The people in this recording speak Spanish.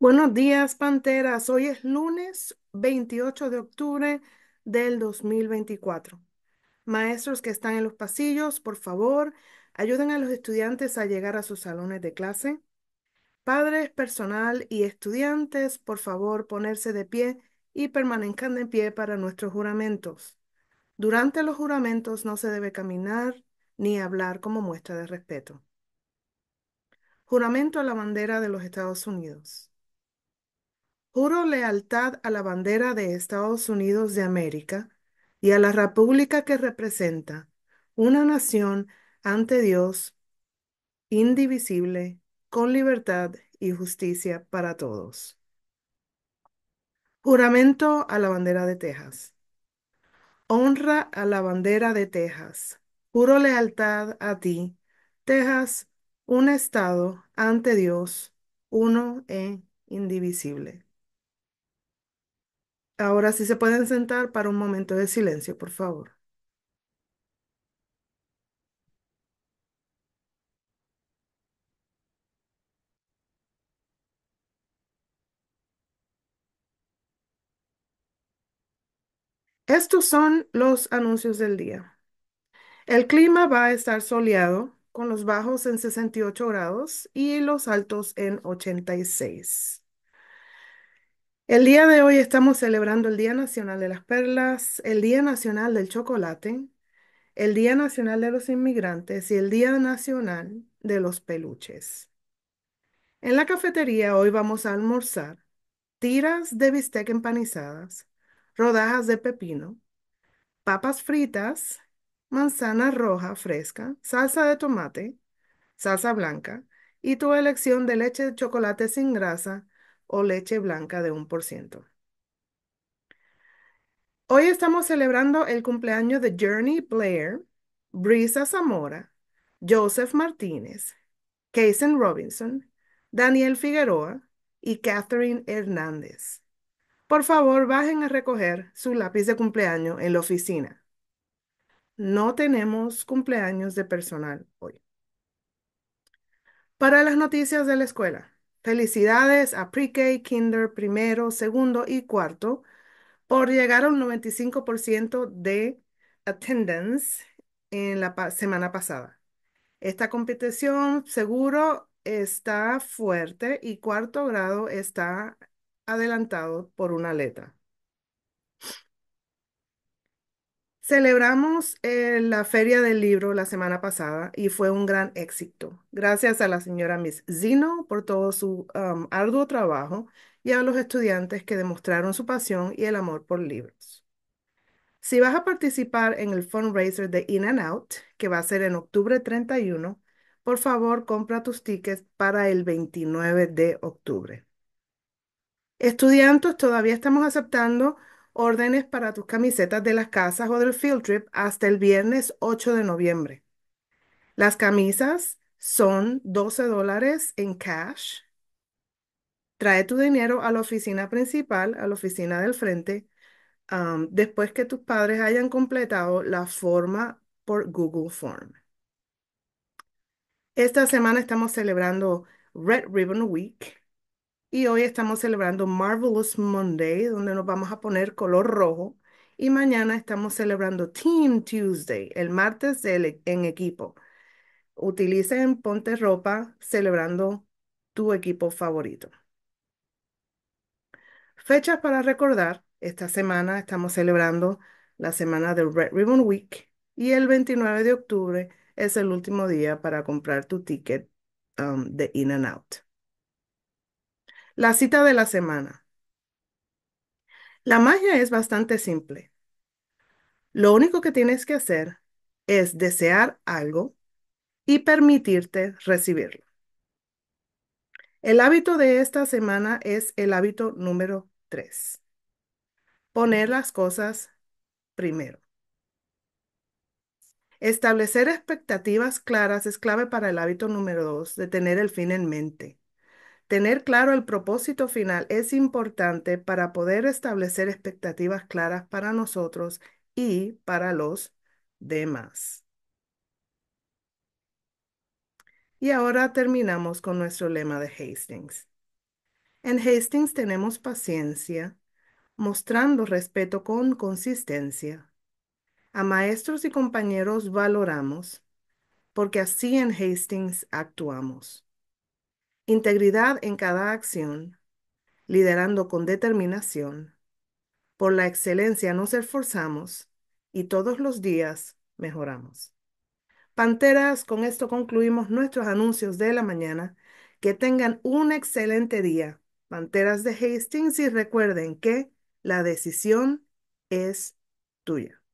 Buenos días, Panteras. Hoy es lunes 28 de octubre del 2024. Maestros que están en los pasillos, por favor, ayuden a los estudiantes a llegar a sus salones de clase. Padres, personal y estudiantes, por favor, ponerse de pie y permanezcan de pie para nuestros juramentos. Durante los juramentos no se debe caminar ni hablar como muestra de respeto. Juramento a la bandera de los Estados Unidos. Juro lealtad a la bandera de Estados Unidos de América y a la república que representa, una nación ante Dios, indivisible, con libertad y justicia para todos. Juramento a la bandera de Texas. Honra a la bandera de Texas. Juro lealtad a ti, Texas, un Estado ante Dios, uno e indivisible. Ahora sí se pueden sentar para un momento de silencio, por favor. Estos son los anuncios del día. El clima va a estar soleado, con los bajos en 68 grados y los altos en 86. El día de hoy estamos celebrando el Día Nacional de las Perlas, el Día Nacional del Chocolate, el Día Nacional de los Inmigrantes y el Día Nacional de los Peluches. En la cafetería hoy vamos a almorzar tiras de bistec empanizadas, rodajas de pepino, papas fritas, manzana roja fresca, salsa de tomate, salsa blanca y tu elección de leche de chocolate sin grasa o leche blanca de 1%. Hoy estamos celebrando el cumpleaños de Journey Blair, Brisa Zamora, Joseph Martínez, Kaysen Robinson, Daniel Figueroa y Catherine Hernández. Por favor, bajen a recoger su lápiz de cumpleaños en la oficina. No tenemos cumpleaños de personal hoy. Para las noticias de la escuela. Felicidades a Pre-K, Kinder primero, segundo y cuarto por llegar al 95% de attendance en la semana pasada. Esta competición seguro está fuerte y cuarto grado está adelantado por una letra. Celebramos eh, la Feria del Libro la semana pasada y fue un gran éxito. Gracias a la señora Miss Zino por todo su um, arduo trabajo y a los estudiantes que demostraron su pasión y el amor por libros. Si vas a participar en el fundraiser de In and Out, que va a ser en octubre 31, por favor compra tus tickets para el 29 de octubre. Estudiantes, todavía estamos aceptando órdenes para tus camisetas de las casas o del field trip hasta el viernes 8 de noviembre. Las camisas son 12 dólares en cash. Trae tu dinero a la oficina principal, a la oficina del frente, um, después que tus padres hayan completado la forma por Google Form. Esta semana estamos celebrando Red Ribbon Week. Y hoy estamos celebrando Marvelous Monday, donde nos vamos a poner color rojo. Y mañana estamos celebrando Team Tuesday, el martes e-, en equipo. Utilicen, ponte ropa, celebrando tu equipo favorito. Fechas para recordar. Esta semana estamos celebrando la semana de Red Ribbon Week y el 29 de octubre es el último día para comprar tu ticket um, de In and Out. La cita de la semana. La magia es bastante simple. Lo único que tienes que hacer es desear algo y permitirte recibirlo. El hábito de esta semana es el hábito número 3. Poner las cosas primero. Establecer expectativas claras es clave para el hábito número 2 de tener el fin en mente. Tener claro el propósito final es importante para poder establecer expectativas claras para nosotros y para los demás. Y ahora terminamos con nuestro lema de Hastings. En Hastings tenemos paciencia, mostrando respeto con consistencia. A maestros y compañeros valoramos, porque así en Hastings actuamos. Integridad en cada acción, liderando con determinación. Por la excelencia nos esforzamos y todos los días mejoramos. Panteras, con esto concluimos nuestros anuncios de la mañana. Que tengan un excelente día. Panteras de Hastings y recuerden que la decisión es tuya.